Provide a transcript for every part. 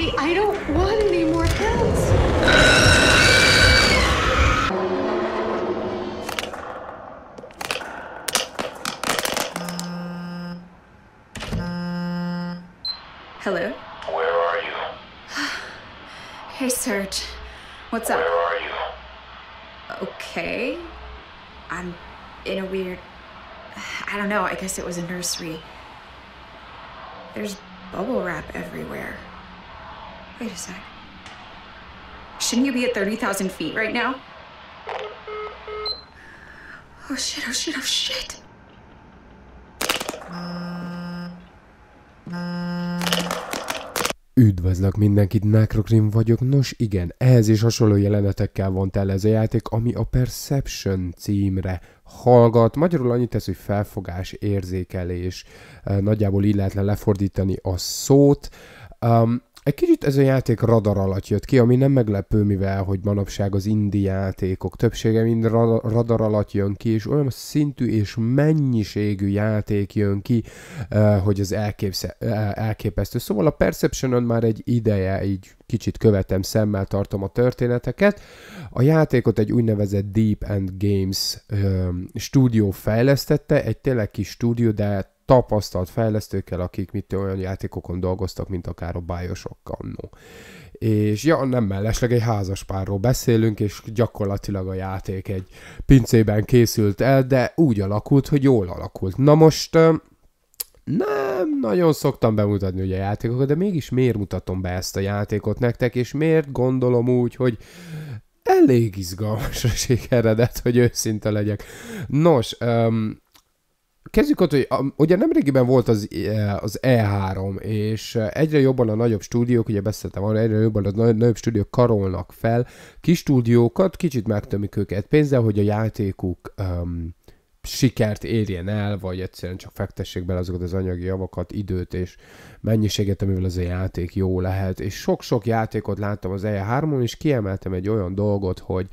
I don't want any more pills. Hello? Where are you? hey, Serge. What's up? Where are you? Okay. I'm in a weird. I don't know, I guess it was a nursery. There's bubble wrap everywhere. Wait a sec. Shouldn't you be at 30,000 feet right now? Oh shit, oh shit, oh shit. Üdvözlök mindenkit, Nákrokrim vagyok. Nos igen, ehhez is hasonló jelenetekkel vont el ez a játék, ami a Perception címre hallgat. Magyarul annyit tesz, hogy felfogás, érzékelés. Eh, nagyjából így lehetne lefordítani a szót. Um, egy kicsit ez a játék radar alatt jött ki, ami nem meglepő, mivel hogy manapság az indi játékok többsége mind radar alatt jön ki, és olyan szintű és mennyiségű játék jön ki, eh, hogy az eh, elképesztő. Szóval a perception már egy ideje így kicsit követem, szemmel tartom a történeteket. A játékot egy úgynevezett Deep End Games eh, stúdió fejlesztette, egy tényleg kis stúdió, de tapasztalt fejlesztőkkel, akik mit olyan játékokon dolgoztak, mint akár a Bioshock annó. És ja, nem mellesleg egy házaspárról beszélünk, és gyakorlatilag a játék egy pincében készült el, de úgy alakult, hogy jól alakult. Na most nem nagyon szoktam bemutatni ugye a játékokat, de mégis miért mutatom be ezt a játékot nektek, és miért gondolom úgy, hogy elég izgalmas a sikeredet, hogy őszinte legyek. Nos, um, Kezdjük ott, hogy a, ugye nemrégiben volt az, e, az E3, és egyre jobban a nagyobb stúdiók, ugye beszéltem arra, egyre jobban a nagyobb stúdiók karolnak fel kis stúdiókat, kicsit megtömik őket pénzzel, hogy a játékuk um, sikert érjen el, vagy egyszerűen csak fektessék bele azokat az anyagi javakat, időt és mennyiséget, amivel az a játék jó lehet. És sok-sok játékot láttam az E3-on, és kiemeltem egy olyan dolgot, hogy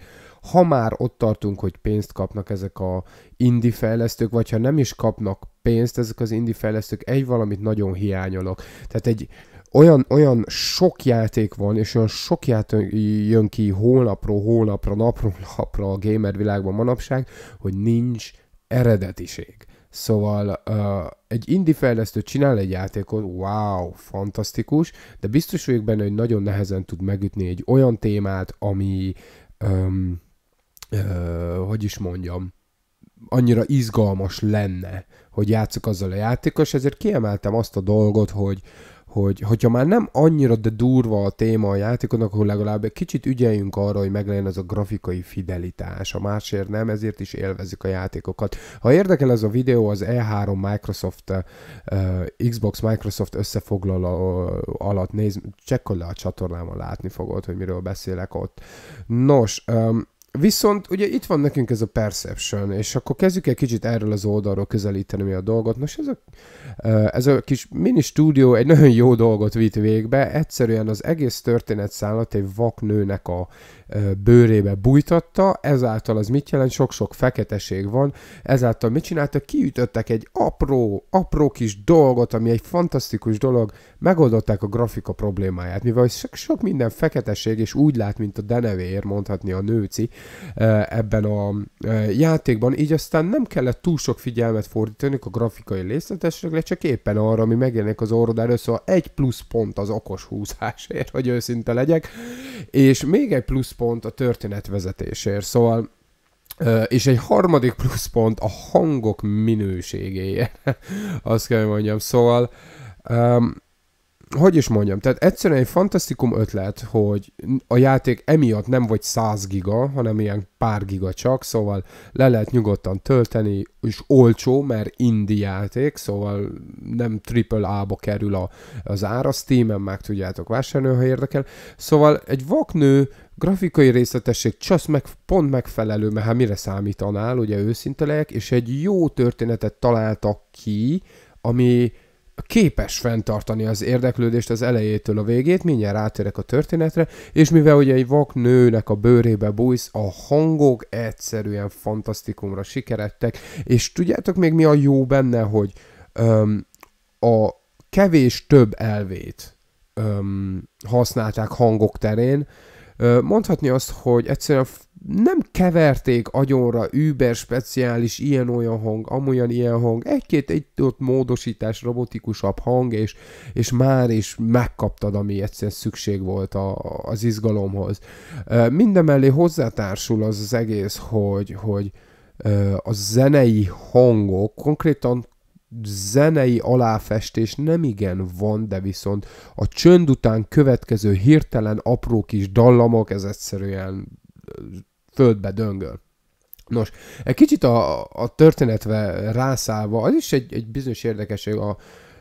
ha már ott tartunk, hogy pénzt kapnak ezek a indie fejlesztők, vagy ha nem is kapnak pénzt ezek az indie fejlesztők, egy valamit nagyon hiányolok. Tehát egy olyan, olyan sok játék van, és olyan sok játék jön ki hónapról, hónapra, napról, napra a gamer világban manapság, hogy nincs eredetiség. Szóval uh, egy indie fejlesztő csinál egy játékot, wow, fantasztikus, de biztos vagyok benne, hogy nagyon nehezen tud megütni egy olyan témát, ami um, uh, hogy is mondjam, annyira izgalmas lenne, hogy játszok azzal a játékos, ezért kiemeltem azt a dolgot, hogy, hogy hogyha már nem annyira de durva a téma a játékonak, akkor legalább egy kicsit ügyeljünk arra, hogy meglegyen az a grafikai fidelitás. A másért nem, ezért is élvezik a játékokat. Ha érdekel ez a videó, az E3 Microsoft, uh, Xbox Microsoft összefoglaló alatt néz, csekkolj le a csatornámon, látni fogod, hogy miről beszélek ott. Nos, um, Viszont ugye itt van nekünk ez a perception, és akkor kezdjük egy kicsit erről az oldalról közelíteni a dolgot. Nos, ez a, ez a kis mini stúdió egy nagyon jó dolgot vitt végbe, egyszerűen az egész történet szállat egy vaknőnek a bőrébe bújtatta, ezáltal az mit jelent? Sok-sok feketeség van, ezáltal mit csináltak? Kiütöttek egy apró, apró kis dolgot, ami egy fantasztikus dolog, megoldották a grafika problémáját, mivel sok, sok minden feketeség, és úgy lát, mint a denevér, mondhatni a nőci, ebben a játékban, így aztán nem kellett túl sok figyelmet fordítani a grafikai de csak éppen arra, ami megjelenik az orrodáról, szóval egy plusz pont az okos húzásért, hogy őszinte legyek, és még egy plusz pont a történetvezetésért, szóval és egy harmadik pont a hangok minőségéje, azt kell mondjam. Szóval um, hogy is mondjam, tehát egyszerűen egy fantasztikum ötlet, hogy a játék emiatt nem vagy 100 giga, hanem ilyen pár giga csak, szóval le lehet nyugodtan tölteni, és olcsó, mert indie játék, szóval nem a ba kerül a, az ára, Steam-en meg tudjátok vásárolni, ha érdekel. Szóval egy vaknő grafikai részletesség csak meg, pont megfelelő, mert hát mire számítanál, ugye őszinte legyek, és egy jó történetet találtak ki, ami képes fenntartani az érdeklődést az elejétől a végét, mindjárt rátérek a történetre, és mivel ugye egy vak nőnek a bőrébe bújsz, a hangok egyszerűen fantasztikumra sikerettek, és tudjátok még mi a jó benne, hogy öm, a kevés több elvét öm, használták hangok terén, Mondhatni azt, hogy egyszerűen nem keverték agyonra über speciális ilyen-olyan hang, amolyan ilyen hang, egy-két egy ott módosítás, robotikusabb hang, és, és már is megkaptad, ami egyszerűen szükség volt a, az izgalomhoz. Mindemellé hozzátársul az az egész, hogy, hogy a zenei hangok konkrétan zenei aláfestés nem igen van, de viszont a csönd után következő hirtelen apró kis dallamok, ez egyszerűen földbe döngöl. Nos, egy kicsit a, a történetve rászállva, az is egy, egy bizonyos érdekesség a,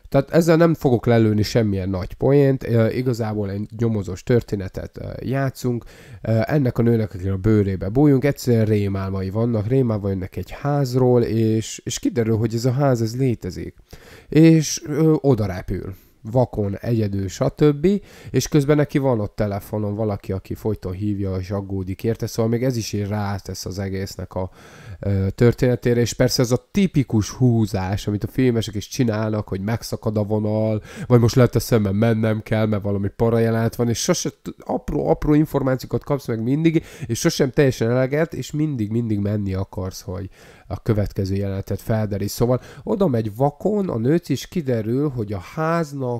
tehát ezzel nem fogok lelőni semmilyen nagy poént, e, igazából egy nyomozós történetet e, játszunk, e, ennek a nőnek, akik a bőrébe bújunk, egyszerűen rémálmai vannak, rémálmai jönnek egy házról, és, és kiderül, hogy ez a ház ez létezik. És ö, oda repül vakon, egyedül, stb. És közben neki van ott telefonon valaki, aki folyton hívja és aggódik érte, szóval még ez is így rátesz az egésznek a ö, történetére, és persze ez a tipikus húzás, amit a filmesek is csinálnak, hogy megszakad a vonal, vagy most a szemben mennem kell, mert valami jelent van, és sose apró-apró információkat kapsz meg mindig, és sosem teljesen eleget, és mindig-mindig menni akarsz, hogy a következő jelenetet felderíts. Szóval oda megy vakon, a nőc is kiderül, hogy a háznak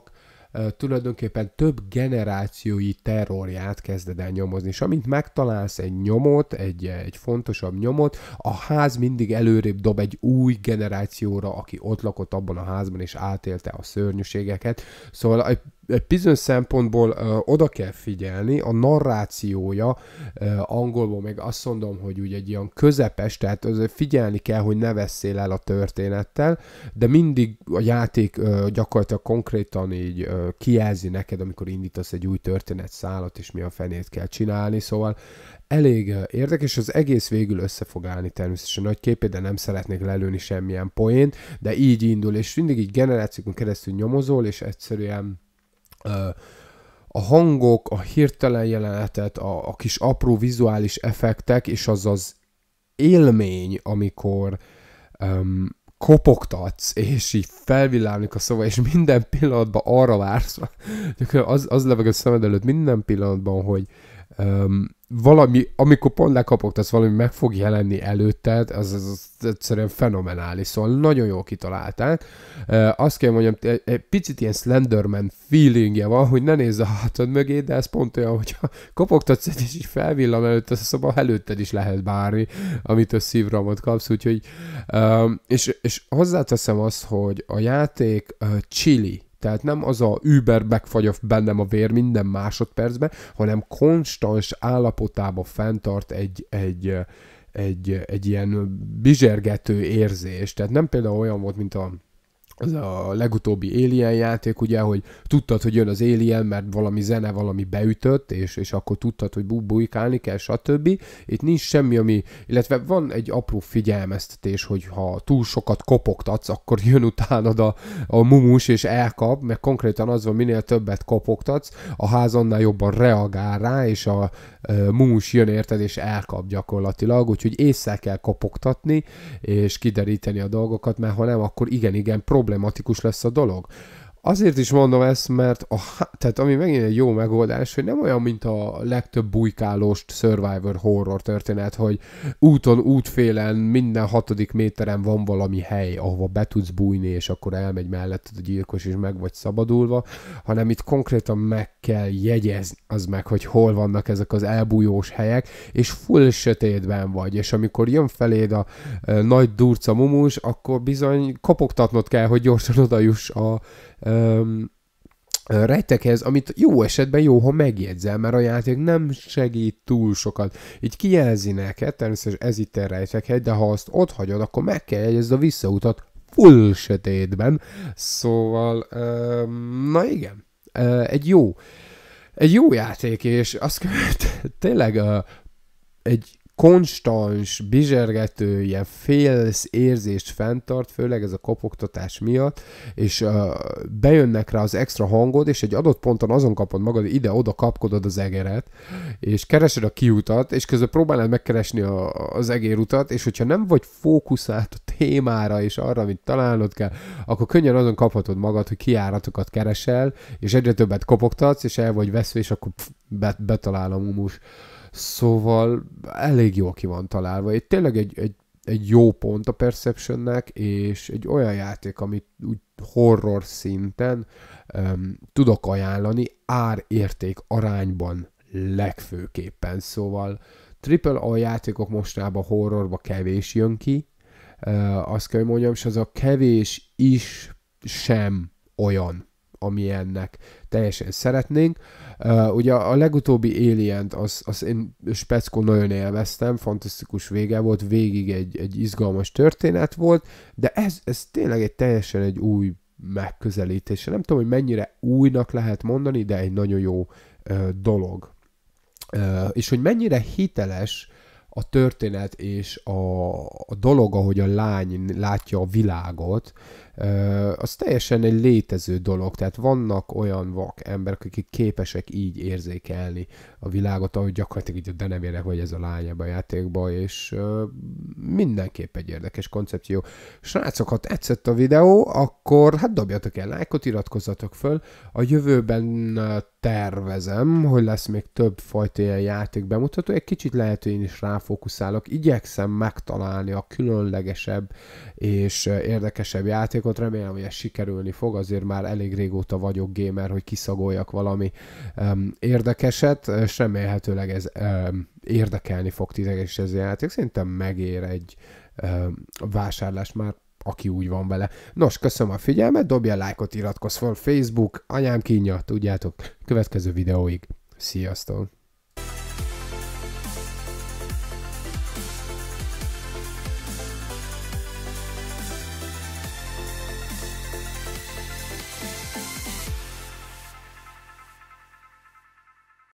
tulajdonképpen több generációi terrorját kezded el nyomozni. És amint megtalálsz egy nyomot, egy, egy fontosabb nyomot, a ház mindig előrébb dob egy új generációra, aki ott lakott abban a házban, és átélte a szörnyűségeket. Szóval egy bizonyos szempontból ö, oda kell figyelni, a narrációja ö, angolból meg azt mondom, hogy úgy egy ilyen közepes, tehát azért figyelni kell, hogy ne veszél el a történettel, de mindig a játék ö, gyakorlatilag konkrétan így ö, kijelzi neked, amikor indítasz egy új történetszállat, és mi a fenét kell csinálni, szóval elég érdekes, az egész végül össze fog állni természetesen nagy képé, de nem szeretnék lelőni semmilyen poént, de így indul, és mindig így generációkon keresztül nyomozol, és egyszerűen a hangok, a hirtelen jelenetet, a, a kis apró vizuális effektek, és az az élmény, amikor um, kopogtatsz, és így felvillánik a szava, és minden pillanatban arra vársz, az, az leveg a szemed előtt minden pillanatban, hogy um, valami, amikor pont tehát valami meg fog jelenni előtted, az, az, az egyszerűen fenomenális, szóval nagyon jól kitalálták. E, azt kell mondjam, egy, egy picit ilyen Slenderman feelingje van, hogy ne nézz a hátad mögé, de ez pont olyan, hogyha kopogtatsz egy és így felvillam előtt, az szóval előtted is lehet bármi, amit a szívramot kapsz, úgyhogy e, és, és hozzáteszem azt, hogy a játék e, chili, tehát nem az a über megfagy bennem a vér minden másodpercben, hanem konstans állapotába fenntart egy, egy, egy, egy ilyen bizsergető érzés. Tehát nem például olyan volt, mint a az a legutóbbi Alien játék, ugye, hogy tudtad, hogy jön az Alien, mert valami zene, valami beütött, és, és akkor tudtad, hogy bu bujkálni kell, stb. Itt nincs semmi, ami, illetve van egy apró figyelmeztetés, hogy ha túl sokat kopogtatsz, akkor jön utánad a, a mumus, és elkap, mert konkrétan az van, minél többet kopogtatsz, a ház annál jobban reagál rá, és a e, mumus jön érted, és elkap gyakorlatilag, úgyhogy észre kell kopogtatni, és kideríteni a dolgokat, mert ha nem, akkor igen, igen, prób problematikus lesz a dolog. Azért is mondom ezt, mert a, tehát ami megint egy jó megoldás, hogy nem olyan, mint a legtöbb bujkálós Survivor horror történet, hogy úton, útfélen, minden hatodik méteren van valami hely, ahova be tudsz bújni, és akkor elmegy melletted a gyilkos, és meg vagy szabadulva, hanem itt konkrétan meg kell jegyezni az meg, hogy hol vannak ezek az elbújós helyek, és full sötétben vagy, és amikor jön feléd a, a eh, nagy durca mumus, akkor bizony kopogtatnod kell, hogy gyorsan odajuss a um, rejtekhez, amit jó esetben jó, ha megjegyzel, mert a játék nem segít túl sokat. Így kijelzi neked, természetesen ez itt a rejtekhegy, de ha azt ott hagyod, akkor meg kell jegyezd a visszautat full sötétben. Szóval, um, na igen, uh, egy jó, egy jó játék, és azt követ, tényleg uh, egy konstans, bizsergető, ilyen félsz érzést fenntart, főleg ez a kopogtatás miatt, és uh, bejönnek rá az extra hangod, és egy adott ponton azon kapod magad, ide-oda kapkodod az egeret, és keresed a kiutat, és közben próbálnád megkeresni a, az egérutat, és hogyha nem vagy fókuszált a témára, és arra, amit találnod kell, akkor könnyen azon kaphatod magad, hogy kiáratokat keresel, és egyre többet kopogtatsz, és el vagy veszve, és akkor pff, bet- betalál a mumus. Szóval elég jól ki van találva. Itt tényleg egy, egy, egy jó pont a Perceptionnek, és egy olyan játék, amit úgy horror szinten um, tudok ajánlani ár érték arányban legfőképpen. Szóval triple A játékok mostanában horrorba kevés jön ki, uh, azt kell, hogy mondjam, és az a kevés is sem olyan ami ennek teljesen szeretnénk. Uh, ugye a legutóbbi Alien-t, az, az én speckó nagyon élveztem, fantasztikus vége volt, végig egy, egy izgalmas történet volt, de ez, ez tényleg egy teljesen egy új megközelítése. Nem tudom, hogy mennyire újnak lehet mondani, de egy nagyon jó uh, dolog. Uh, és hogy mennyire hiteles a történet és a, a dolog, ahogy a lány látja a világot, az teljesen egy létező dolog. Tehát vannak olyan vak emberek, akik képesek így érzékelni a világot, ahogy gyakorlatilag így a denevérek vagy ez a lány ebbe a játékba, és mindenképp egy érdekes koncepció. Srácok, ha tetszett a videó, akkor hát dobjatok el lájkot, iratkozzatok föl. A jövőben tervezem, hogy lesz még több fajta ilyen játék bemutató, egy kicsit lehet, hogy én is rá fókuszálok, igyekszem megtalálni a különlegesebb és érdekesebb játékot, remélem, hogy ez sikerülni fog, azért már elég régóta vagyok gamer, hogy kiszagoljak valami um, érdekeset, és remélhetőleg ez um, érdekelni fog titeket is ez a játék, szerintem megér egy um, vásárlás már aki úgy van vele. Nos, köszönöm a figyelmet, dobja lájkot, iratkozz fel Facebook, anyám kínja, tudjátok, következő videóig. Sziasztok!